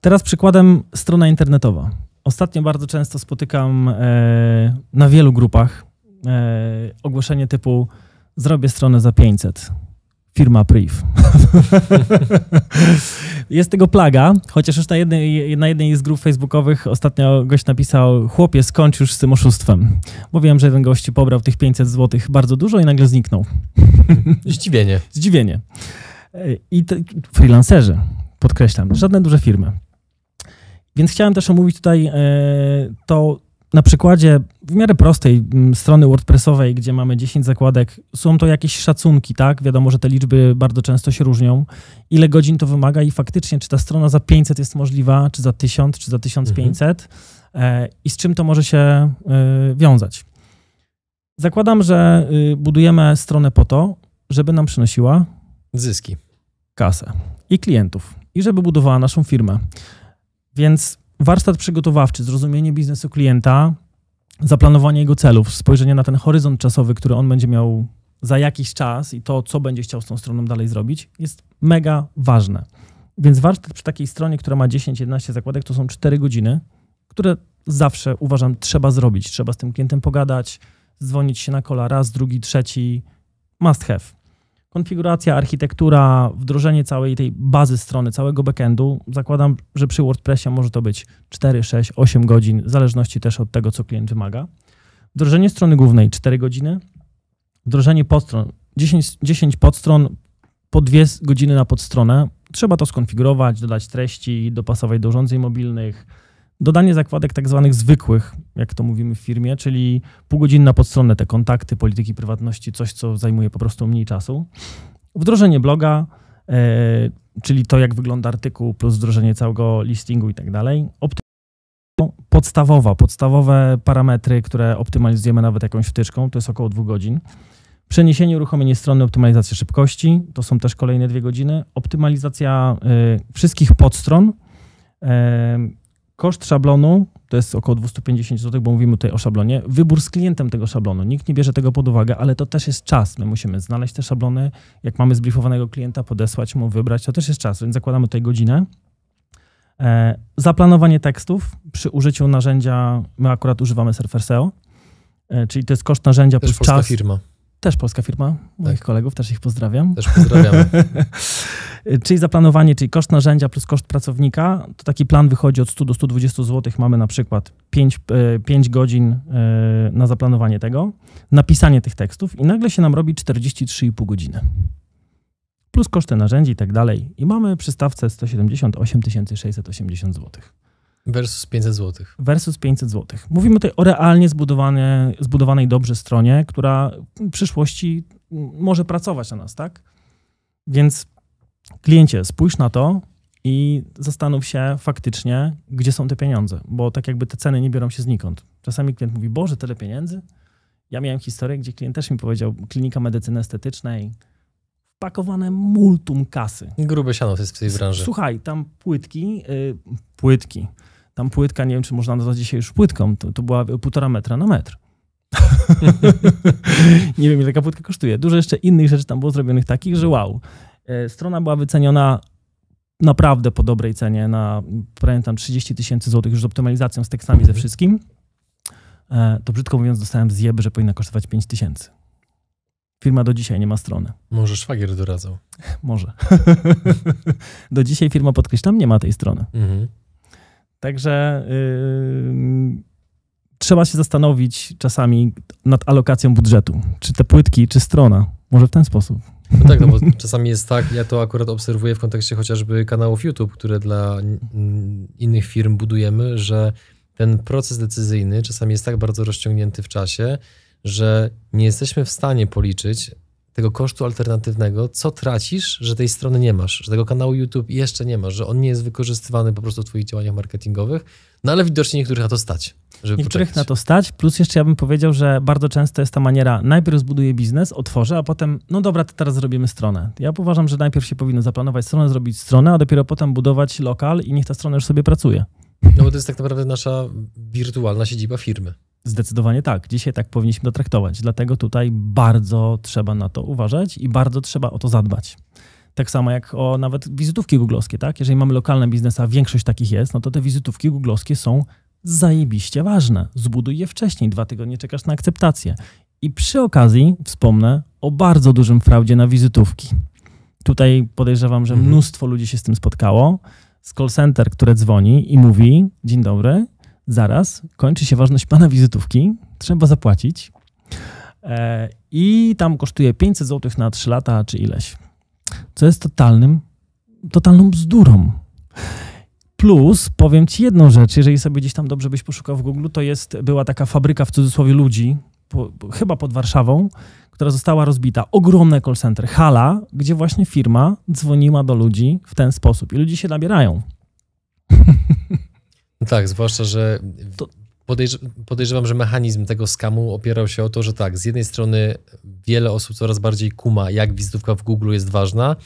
Teraz przykładem strona internetowa. Ostatnio bardzo często spotykam e, na wielu grupach e, ogłoszenie typu zrobię stronę za 500 firma Priv. jest tego plaga, chociaż już na jednej, na jednej z grup facebookowych ostatnio gość napisał chłopie, skończ już z tym oszustwem. Mówiłem, że ten gość pobrał tych 500 zł bardzo dużo i nagle zniknął. Zdziwienie. Zdziwienie. I te, freelancerzy, podkreślam, żadne duże firmy. Więc chciałem też omówić tutaj e, to, na przykładzie w miarę prostej mm, strony WordPressowej, gdzie mamy 10 zakładek, są to jakieś szacunki, tak? Wiadomo, że te liczby bardzo często się różnią. Ile godzin to wymaga i faktycznie, czy ta strona za 500 jest możliwa, czy za 1000, czy za 1500 mhm. E, i z czym to może się e, wiązać. Zakładam, że y, budujemy stronę po to, żeby nam przynosiła zyski, kasę i klientów i żeby budowała naszą firmę. Więc warsztat przygotowawczy, zrozumienie biznesu klienta, zaplanowanie jego celów, spojrzenie na ten horyzont czasowy, który on będzie miał za jakiś czas i to, co będzie chciał z tą stroną dalej zrobić, jest mega ważne. Więc warsztat przy takiej stronie, która ma 10-11 zakładek, to są 4 godziny, które zawsze uważam trzeba zrobić. Trzeba z tym klientem pogadać, dzwonić się na kola raz, drugi, trzeci. Must have konfiguracja, architektura, wdrożenie całej tej bazy strony, całego backendu. Zakładam, że przy WordPressie może to być 4, 6, 8 godzin, w zależności też od tego, co klient wymaga. Wdrożenie strony głównej 4 godziny, wdrożenie podstron 10, 10 podstron, po 2 godziny na podstronę. Trzeba to skonfigurować, dodać treści, dopasować do urządzeń mobilnych, dodanie zakładek tak zwanych zwykłych, jak to mówimy w firmie, czyli pół godziny na podstronę, te kontakty, polityki prywatności, coś, co zajmuje po prostu mniej czasu. Wdrożenie bloga, e, czyli to, jak wygląda artykuł, plus wdrożenie całego listingu i tak dalej. Podstawowa, podstawowe parametry, które optymalizujemy nawet jakąś wtyczką, to jest około dwóch godzin. Przeniesienie, uruchomienie strony, optymalizacja szybkości, to są też kolejne dwie godziny. Optymalizacja y, wszystkich podstron, y, Koszt szablonu to jest około 250 zł, bo mówimy tutaj o szablonie. Wybór z klientem tego szablonu. Nikt nie bierze tego pod uwagę, ale to też jest czas. My musimy znaleźć te szablony. Jak mamy zbriefowanego klienta, podesłać mu, wybrać. To też jest czas, więc zakładamy tutaj godzinę. E, zaplanowanie tekstów przy użyciu narzędzia. My akurat używamy Surfer SEO, e, czyli to jest koszt narzędzia też plus czas. firma. Też polska firma, moich tak. kolegów, też ich pozdrawiam. Też pozdrawiamy. czyli zaplanowanie, czyli koszt narzędzia plus koszt pracownika, to taki plan wychodzi od 100 do 120 zł. Mamy na przykład 5, 5 e, godzin e, na zaplanowanie tego, napisanie tych tekstów i nagle się nam robi 43,5 godziny. Plus koszty narzędzi i tak dalej. I mamy przystawce 178 680 zł. Versus 500 zł. Versus 500 zł. Mówimy tutaj o realnie zbudowanej, zbudowanej dobrze stronie, która w przyszłości może pracować na nas, tak? Więc kliencie, spójrz na to i zastanów się faktycznie, gdzie są te pieniądze, bo tak jakby te ceny nie biorą się znikąd. Czasami klient mówi, Boże, tyle pieniędzy. Ja miałem historię, gdzie klient też mi powiedział, klinika medycyny estetycznej, wpakowane multum kasy. Grube siano jest w tej branży. Słuchaj, tam płytki, yy, płytki, tam płytka, nie wiem, czy można nazwać dzisiaj już płytką, to, to była półtora metra na metr. nie wiem, ile taka płytka kosztuje. Dużo jeszcze innych rzeczy tam było zrobionych takich, że wow. E, strona była wyceniona naprawdę po dobrej cenie, na pamiętam 30 tysięcy złotych już z optymalizacją, z tekstami, ze mhm. wszystkim. E, to brzydko mówiąc dostałem zjeby, że powinna kosztować 5 tysięcy. Firma do dzisiaj nie ma strony. Może szwagier doradzał. Może. do dzisiaj firma, podkreślam, nie ma tej strony. Mhm. Także yy, trzeba się zastanowić czasami nad alokacją budżetu. Czy te płytki, czy strona. Może w ten sposób. No tak, no bo czasami jest tak, ja to akurat obserwuję w kontekście chociażby kanałów YouTube, które dla innych firm budujemy, że ten proces decyzyjny czasami jest tak bardzo rozciągnięty w czasie, że nie jesteśmy w stanie policzyć tego kosztu alternatywnego, co tracisz, że tej strony nie masz, że tego kanału YouTube jeszcze nie masz, że on nie jest wykorzystywany po prostu w Twoich działaniach marketingowych, no ale widocznie niektórych na to stać. niektórych poczekać. na to stać, plus jeszcze ja bym powiedział, że bardzo często jest ta maniera, najpierw zbuduję biznes, otworzę, a potem, no dobra, to teraz zrobimy stronę. Ja uważam, że najpierw się powinno zaplanować stronę, zrobić stronę, a dopiero potem budować lokal i niech ta strona już sobie pracuje. No bo to jest tak naprawdę nasza wirtualna siedziba firmy. Zdecydowanie tak. Dzisiaj tak powinniśmy to traktować. Dlatego tutaj bardzo trzeba na to uważać i bardzo trzeba o to zadbać. Tak samo jak o nawet wizytówki googlowskie, tak? Jeżeli mamy lokalne biznesy, a większość takich jest, no to te wizytówki googlowskie są zajebiście ważne. Zbuduj je wcześniej, dwa tygodnie czekasz na akceptację. I przy okazji wspomnę o bardzo dużym fraudzie na wizytówki. Tutaj podejrzewam, że mhm. mnóstwo ludzi się z tym spotkało. Z call center, które dzwoni i mówi: Dzień dobry, zaraz kończy się ważność pana wizytówki, trzeba zapłacić e, i tam kosztuje 500 zł na 3 lata czy ileś, co jest totalnym, totalną bzdurą. Plus, powiem ci jedną rzecz, jeżeli sobie gdzieś tam dobrze byś poszukał w Google, to jest, była taka fabryka w cudzysłowie ludzi, po, chyba pod Warszawą, która została rozbita. Ogromne call center, hala, gdzie właśnie firma dzwoniła do ludzi w ten sposób i ludzie się nabierają. tak, zwłaszcza, że podejrzewam, że mechanizm tego skamu opierał się o to, że tak, z jednej strony wiele osób coraz bardziej kuma, jak wizytówka w Google jest ważna,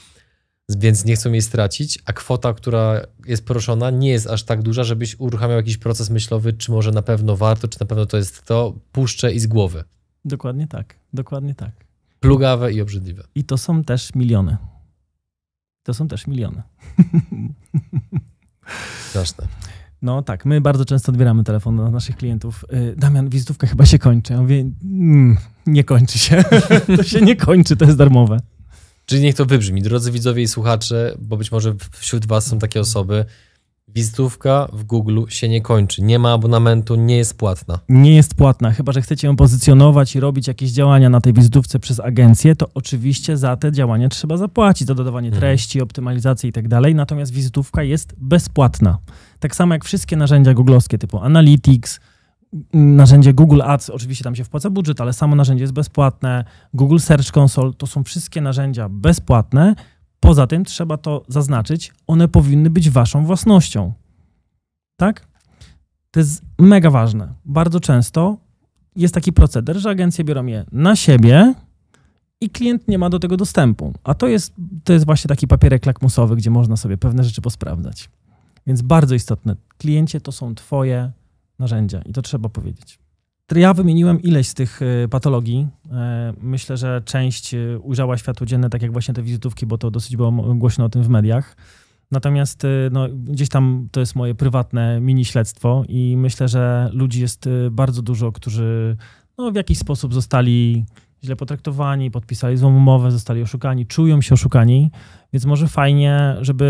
więc nie chcą jej stracić, a kwota, która jest proszona, nie jest aż tak duża, żebyś uruchamiał jakiś proces myślowy, czy może na pewno warto, czy na pewno to jest to, puszczę i z głowy. Dokładnie tak, dokładnie tak. Plugawe i obrzydliwe. I to są też miliony. To są też miliony. Straszne. No tak, my bardzo często odbieramy telefon od naszych klientów. Y, Damian, wizytówka chyba się kończy. Ja mówię, mm, nie kończy się. to się nie kończy, to jest darmowe. Czyli niech to wybrzmi, drodzy widzowie i słuchacze, bo być może wśród was są takie osoby, Wizytówka w Google się nie kończy. Nie ma abonamentu, nie jest płatna. Nie jest płatna, chyba że chcecie ją pozycjonować i robić jakieś działania na tej wizytówce przez agencję, to oczywiście za te działania trzeba zapłacić, za dodawanie mhm. treści, optymalizację i tak dalej. Natomiast wizytówka jest bezpłatna. Tak samo jak wszystkie narzędzia googlowskie typu Analytics, mm, narzędzie Google Ads, oczywiście tam się wpłaca budżet, ale samo narzędzie jest bezpłatne. Google Search Console to są wszystkie narzędzia bezpłatne Poza tym trzeba to zaznaczyć, one powinny być waszą własnością. Tak? To jest mega ważne. Bardzo często jest taki proceder, że agencje biorą je na siebie i klient nie ma do tego dostępu. A to jest, to jest właśnie taki papierek lakmusowy, gdzie można sobie pewne rzeczy posprawdzać. Więc bardzo istotne. Kliencie to są twoje narzędzia i to trzeba powiedzieć. Ja wymieniłem ileś z tych e, patologii. E, myślę, że część e, ujrzała światło dzienne, tak jak właśnie te wizytówki, bo to dosyć było głośno o tym w mediach. Natomiast no, gdzieś tam to jest moje prywatne mini śledztwo i myślę, że ludzi jest bardzo dużo, którzy no, w jakiś sposób zostali źle potraktowani, podpisali złą umowę, zostali oszukani, czują się oszukani, więc może fajnie, żeby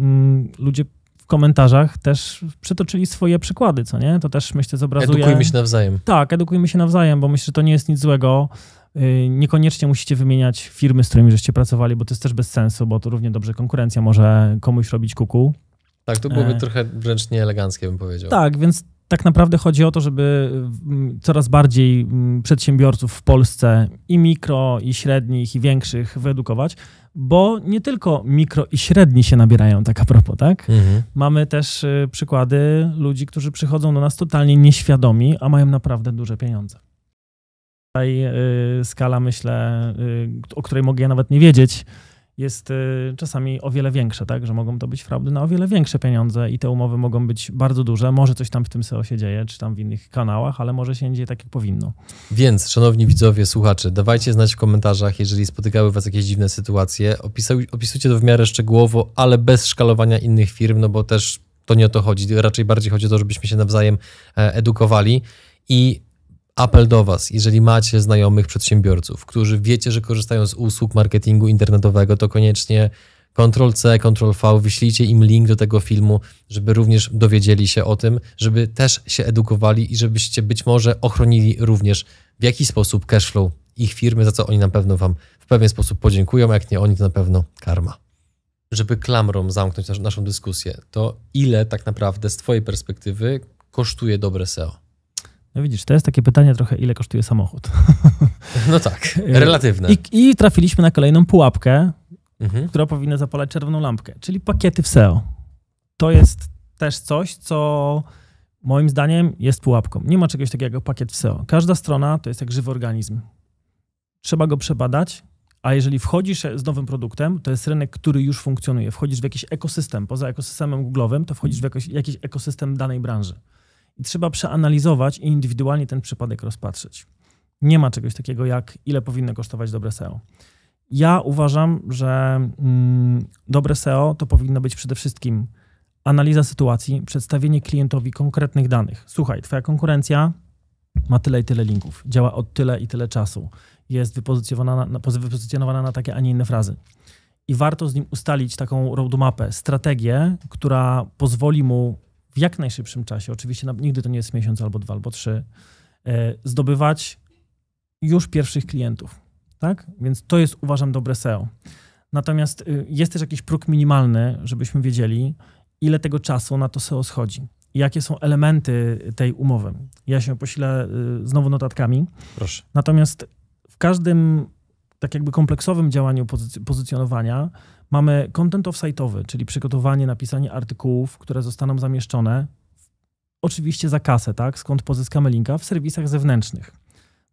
mm, ludzie komentarzach też przytoczyli swoje przykłady, co nie? To też myślę zobrazuje... Edukujmy się nawzajem. Tak, edukujmy się nawzajem, bo myślę, że to nie jest nic złego. Y, niekoniecznie musicie wymieniać firmy, z którymi żeście pracowali, bo to jest też bez sensu, bo to równie dobrze konkurencja może komuś robić kuku. Tak, to byłoby e... trochę wręcz nieeleganckie, bym powiedział. Tak, więc tak naprawdę chodzi o to, żeby mm, coraz bardziej mm, przedsiębiorców w Polsce i mikro, i średnich, i większych wyedukować, bo nie tylko mikro i średni się nabierają, tak a propos, tak? Mhm. Mamy też y, przykłady ludzi, którzy przychodzą do nas totalnie nieświadomi, a mają naprawdę duże pieniądze. Tutaj y, skala, myślę, y, o której mogę ja nawet nie wiedzieć, jest y, czasami o wiele większe, tak? Że mogą to być fraudy na o wiele większe pieniądze i te umowy mogą być bardzo duże. Może coś tam w tym SEO się dzieje, czy tam w innych kanałach, ale może się nie dzieje tak, jak powinno. Więc, szanowni widzowie, słuchacze, dawajcie znać w komentarzach, jeżeli spotykały was jakieś dziwne sytuacje. Opisuj, opisujcie to w miarę szczegółowo, ale bez szkalowania innych firm, no bo też to nie o to chodzi. Raczej bardziej chodzi o to, żebyśmy się nawzajem e, edukowali. I apel do Was, jeżeli macie znajomych przedsiębiorców, którzy wiecie, że korzystają z usług marketingu internetowego, to koniecznie Ctrl-C, Ctrl-V, wyślijcie im link do tego filmu, żeby również dowiedzieli się o tym, żeby też się edukowali i żebyście być może ochronili również w jaki sposób cashflow ich firmy, za co oni na pewno Wam w pewien sposób podziękują, jak nie oni, to na pewno karma. Żeby klamrą zamknąć naszą dyskusję, to ile tak naprawdę z Twojej perspektywy kosztuje dobre SEO? No widzisz, to jest takie pytanie trochę, ile kosztuje samochód. No tak, y, relatywne. I, i trafiliśmy na kolejną pułapkę, mhm. która powinna zapalać czerwoną lampkę, czyli pakiety w SEO. To jest też coś, co moim zdaniem jest pułapką. Nie ma czegoś takiego jak pakiet w SEO. Każda strona to jest jak żywy organizm. Trzeba go przebadać, a jeżeli wchodzisz z nowym produktem, to jest rynek, który już funkcjonuje. Wchodzisz w jakiś ekosystem. Poza ekosystemem Google'owym, to wchodzisz w jakiś, jakiś ekosystem danej branży i trzeba przeanalizować i indywidualnie ten przypadek rozpatrzyć. Nie ma czegoś takiego jak ile powinno kosztować dobre SEO. Ja uważam, że mm, dobre SEO to powinno być przede wszystkim analiza sytuacji, przedstawienie klientowi konkretnych danych. Słuchaj, twoja konkurencja ma tyle i tyle linków, działa od tyle i tyle czasu, jest wypozycjonowana na, wypozycjonowana na takie, a nie inne frazy. I warto z nim ustalić taką roadmapę, strategię, która pozwoli mu w jak najszybszym czasie, oczywiście nigdy to nie jest miesiąc albo dwa, albo trzy, e, zdobywać już pierwszych klientów. Tak? Więc to jest, uważam, dobre SEO. Natomiast y, jest też jakiś próg minimalny, żebyśmy wiedzieli, ile tego czasu na to SEO schodzi. Jakie są elementy tej umowy? Ja się posilę y, znowu notatkami. Proszę. Natomiast w każdym tak jakby kompleksowym działaniu pozycjonowania Mamy content off czyli przygotowanie, napisanie artykułów, które zostaną zamieszczone, oczywiście za kasę, tak? skąd pozyskamy linka, w serwisach zewnętrznych.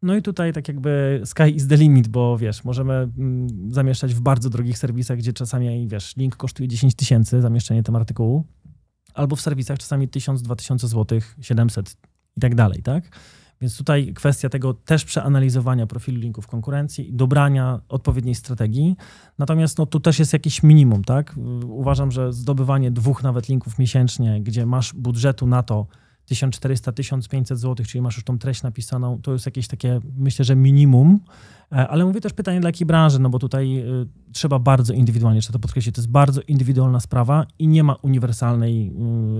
No i tutaj tak jakby sky is the limit, bo wiesz, możemy mm, zamieszczać w bardzo drogich serwisach, gdzie czasami, wiesz, link kosztuje 10 tysięcy zamieszczenie tym artykułu, albo w serwisach czasami 1000, 2000 zł, 700 i tak dalej, tak? Więc tutaj kwestia tego też przeanalizowania profilu linków konkurencji i dobrania odpowiedniej strategii. Natomiast no, tu też jest jakiś minimum, tak? Uważam, że zdobywanie dwóch nawet linków miesięcznie, gdzie masz budżetu na to 1400-1500 zł, czyli masz już tą treść napisaną, to jest jakieś takie, myślę, że minimum. E, ale mówię też pytanie dla jakiej branży, no bo tutaj e, trzeba bardzo indywidualnie, trzeba to podkreślić, to jest bardzo indywidualna sprawa i nie ma uniwersalnej,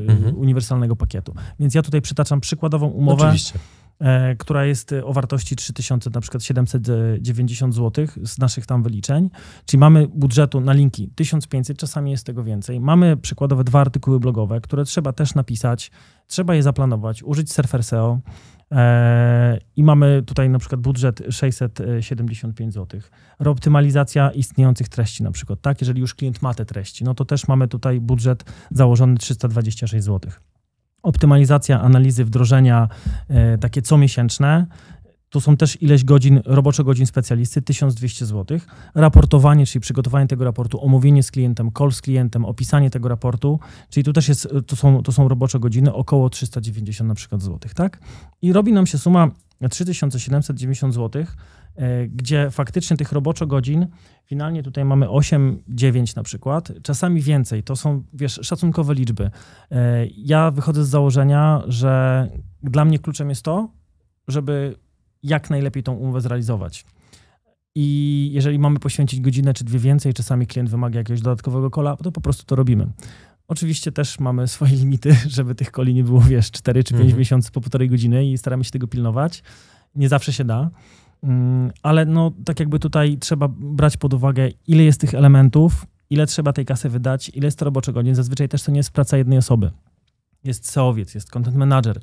e, mhm. uniwersalnego pakietu. Więc ja tutaj przytaczam przykładową umowę. Oczywiście E, która jest e, o wartości 3000, na przykład 790 zł z naszych tam wyliczeń. Czyli mamy budżetu na linki 1500, czasami jest tego więcej. Mamy przykładowe dwa artykuły blogowe, które trzeba też napisać, trzeba je zaplanować, użyć Surfer SEO. E, I mamy tutaj na przykład budżet 675 zł. Reoptymalizacja istniejących treści na przykład, tak? Jeżeli już klient ma te treści, no to też mamy tutaj budżet założony 326 zł optymalizacja analizy wdrożenia, e, takie comiesięczne, to są też ileś godzin, roboczo godzin specjalisty, 1200 zł. Raportowanie, czyli przygotowanie tego raportu, omówienie z klientem, call z klientem, opisanie tego raportu, czyli tu też jest, to są, to są robocze godziny, około 390 na przykład złotych, tak? I robi nam się suma 3790 zł, e, gdzie faktycznie tych roboczo godzin, finalnie tutaj mamy 8, 9 na przykład, czasami więcej. To są, wiesz, szacunkowe liczby. E, ja wychodzę z założenia, że dla mnie kluczem jest to, żeby jak najlepiej tą umowę zrealizować. I jeżeli mamy poświęcić godzinę czy dwie więcej, czasami klient wymaga jakiegoś dodatkowego kola, to po prostu to robimy. Oczywiście też mamy swoje limity, żeby tych koli nie było, wiesz, 4 czy 5 mhm. miesięcy po półtorej godziny i staramy się tego pilnować. Nie zawsze się da, mm, ale no tak jakby tutaj trzeba brać pod uwagę, ile jest tych elementów, ile trzeba tej kasy wydać, ile jest to roboczego. Nie zazwyczaj też to nie jest praca jednej osoby. Jest seowiec, jest content manager,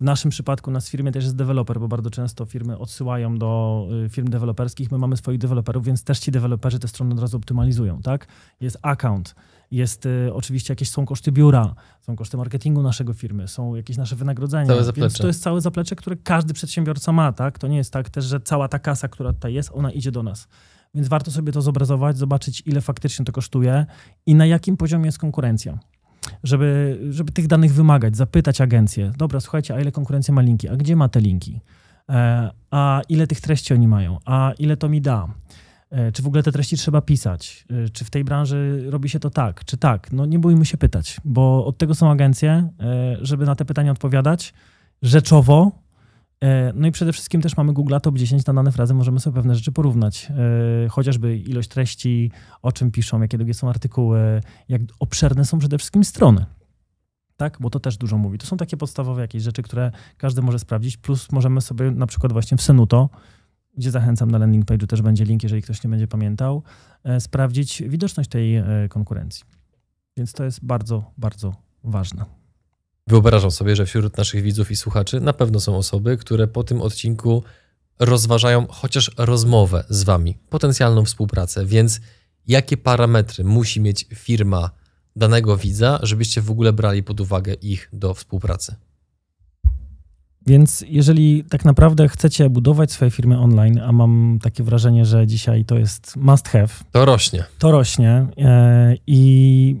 w naszym przypadku, nas w firmie też jest deweloper, bo bardzo często firmy odsyłają do y, firm deweloperskich. My mamy swoich deweloperów, więc też ci deweloperzy te strony od razu optymalizują, tak? Jest account, jest y, oczywiście jakieś są koszty biura, są koszty marketingu naszego firmy, są jakieś nasze wynagrodzenia. Całe zaplecze. Więc to jest całe zaplecze, które każdy przedsiębiorca ma, tak? To nie jest tak też, że cała ta kasa, która tutaj jest, ona idzie do nas. Więc warto sobie to zobrazować, zobaczyć, ile faktycznie to kosztuje i na jakim poziomie jest konkurencja żeby, żeby tych danych wymagać, zapytać agencję, dobra, słuchajcie, a ile konkurencja ma linki, a gdzie ma te linki, e, a ile tych treści oni mają, a ile to mi da, e, czy w ogóle te treści trzeba pisać, e, czy w tej branży robi się to tak, czy tak. No nie bójmy się pytać, bo od tego są agencje, żeby na te pytania odpowiadać rzeczowo, E, no i przede wszystkim też mamy Google Top 10 na dane frazy, możemy sobie pewne rzeczy porównać. E, chociażby ilość treści, o czym piszą, jakie długie są artykuły, jak obszerne są przede wszystkim strony. Tak, bo to też dużo mówi. To są takie podstawowe jakieś rzeczy, które każdy może sprawdzić, plus możemy sobie na przykład właśnie w Senuto, gdzie zachęcam na landing page'u, też będzie link, jeżeli ktoś nie będzie pamiętał, e, sprawdzić widoczność tej konkurencji. Więc to jest bardzo, bardzo ważne. Wyobrażam sobie, że wśród naszych widzów i słuchaczy na pewno są osoby, które po tym odcinku rozważają chociaż rozmowę z Wami, potencjalną współpracę, więc jakie parametry musi mieć firma danego widza, żebyście w ogóle brali pod uwagę ich do współpracy? Więc jeżeli tak naprawdę chcecie budować swoje firmy online, a mam takie wrażenie, że dzisiaj to jest must have. To rośnie. To rośnie. E, I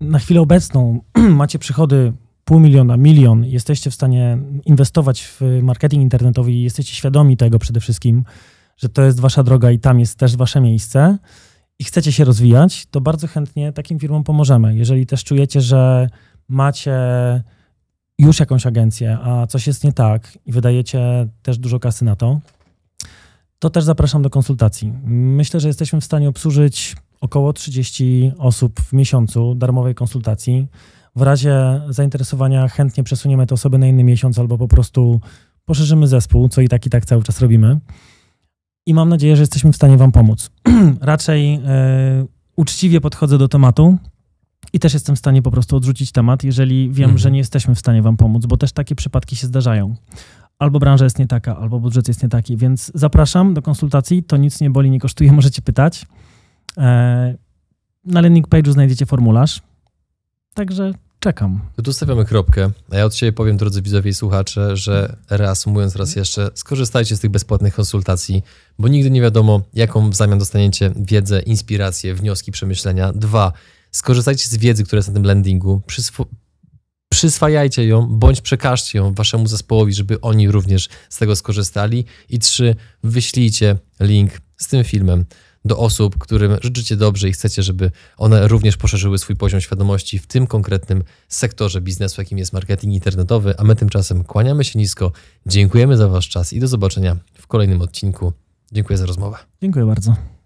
na chwilę obecną macie przychody pół miliona, milion, jesteście w stanie inwestować w marketing internetowy i jesteście świadomi tego przede wszystkim, że to jest wasza droga i tam jest też wasze miejsce i chcecie się rozwijać, to bardzo chętnie takim firmom pomożemy. Jeżeli też czujecie, że macie już jakąś agencję, a coś jest nie tak i wydajecie też dużo kasy na to, to też zapraszam do konsultacji. Myślę, że jesteśmy w stanie obsłużyć około 30 osób w miesiącu darmowej konsultacji. W razie zainteresowania chętnie przesuniemy te osoby na inny miesiąc albo po prostu poszerzymy zespół, co i tak i tak cały czas robimy. I mam nadzieję, że jesteśmy w stanie Wam pomóc. Raczej e, uczciwie podchodzę do tematu, i też jestem w stanie po prostu odrzucić temat, jeżeli wiem, mhm. że nie jesteśmy w stanie Wam pomóc, bo też takie przypadki się zdarzają. Albo branża jest nie taka, albo budżet jest nie taki, więc zapraszam do konsultacji. To nic nie boli, nie kosztuje, możecie pytać. E, na landing page'u znajdziecie formularz. Także czekam. To tu stawiamy kropkę, a ja od siebie powiem, drodzy widzowie i słuchacze, że reasumując raz mhm. jeszcze, skorzystajcie z tych bezpłatnych konsultacji, bo nigdy nie wiadomo, jaką w zamian dostaniecie wiedzę, inspirację, wnioski, przemyślenia. Dwa, skorzystajcie z wiedzy, która jest na tym landingu, przyswo- przyswajajcie ją, bądź przekażcie ją waszemu zespołowi, żeby oni również z tego skorzystali. I trzy, wyślijcie link z tym filmem do osób, którym życzycie dobrze i chcecie, żeby one również poszerzyły swój poziom świadomości w tym konkretnym sektorze biznesu, jakim jest marketing internetowy. A my tymczasem kłaniamy się nisko, dziękujemy za Wasz czas i do zobaczenia w kolejnym odcinku. Dziękuję za rozmowę. Dziękuję bardzo.